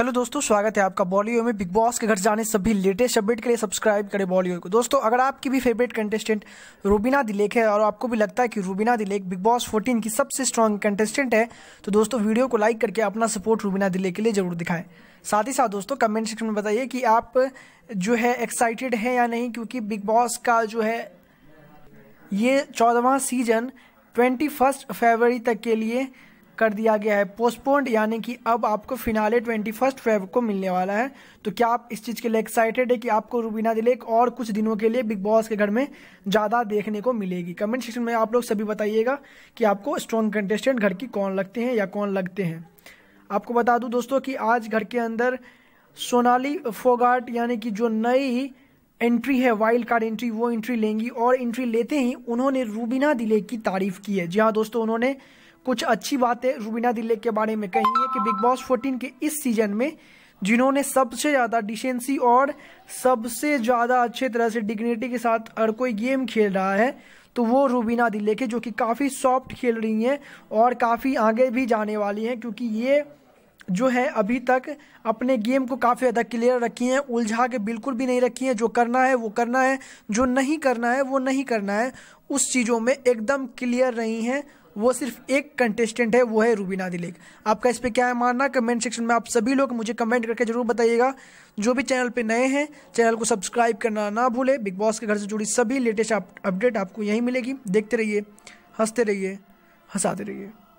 hello दोस्तों स्वागत है आपका बॉलीवुड में बिग बॉस के घर जाने सभी लेटेस्ट अपडेट के लिए सब्सक्राइब करें बॉलीवुड को दोस्तों अगर आपकी भी फेवरेट कंटेस्टेंट रूबीना दिलेख है और आपको भी लगता है कि रूबीना दिलेख बिग बॉस 14 की सबसे स्ट्रांग कंटेस्टेंट है तो दोस्तों वीडियो को लाइक करके अपना सपोर्ट रूबीना दिलेख के लिए जरूर दिखाएं साथ ही साथ दोस्तों कमेंट सेक्शन में बताइए कि आप जो है एक्साइटेड हैं या नहीं क्योंकि बिग बॉस का जो है ये चौदहवा सीजन ट्वेंटी फर्स्ट फरवरी तक के लिए कर दिया गया है पोस्टपोन्ड यानी कि अब आपको फिनाले ट्वेंटी फर्स्ट फेब को मिलने वाला है तो क्या आप इस चीज़ के लिए एक्साइटेड है कि आपको रूबीना दिलेक और कुछ दिनों के लिए बिग बॉस के घर में ज़्यादा देखने को मिलेगी कमेंट सेक्शन में आप लोग सभी बताइएगा कि आपको स्ट्रॉन्ग कंटेस्टेंट घर की कौन लगते हैं या कौन लगते हैं आपको बता दूं दोस्तों कि आज घर के अंदर सोनाली फोगाट यानी कि जो नई एंट्री है वाइल्ड कार्ड एंट्री वो एंट्री लेंगी और एंट्री लेते ही उन्होंने रूबीना दिले की तारीफ़ की है जी हाँ दोस्तों उन्होंने कुछ अच्छी बातें रूबीना दिल्ले के बारे में कही है कि बिग बॉस 14 के इस सीजन में जिन्होंने सबसे ज़्यादा डिसेंसी और सबसे ज़्यादा अच्छे तरह से डिग्निटी के साथ हर कोई गेम खेल रहा है तो वो रूबीना दिल्ले के जो कि काफ़ी सॉफ्ट खेल रही हैं और काफ़ी आगे भी जाने वाली हैं क्योंकि ये जो है अभी तक अपने गेम को काफ़ी ज़्यादा क्लियर रखी हैं उलझा के बिल्कुल भी नहीं रखी हैं जो करना है वो करना है जो नहीं करना है वो नहीं करना है उस चीज़ों में एकदम क्लियर रही हैं वो सिर्फ एक कंटेस्टेंट है वो है रूबीना दिलेक आपका इस पर क्या है मानना कमेंट सेक्शन में आप सभी लोग मुझे कमेंट करके जरूर बताइएगा जो भी चैनल पे नए हैं चैनल को सब्सक्राइब करना ना भूले बिग बॉस के घर से जुड़ी सभी लेटेस्ट अपडेट आपको यहीं मिलेगी देखते रहिए हंसते रहिए हंसाते रहिए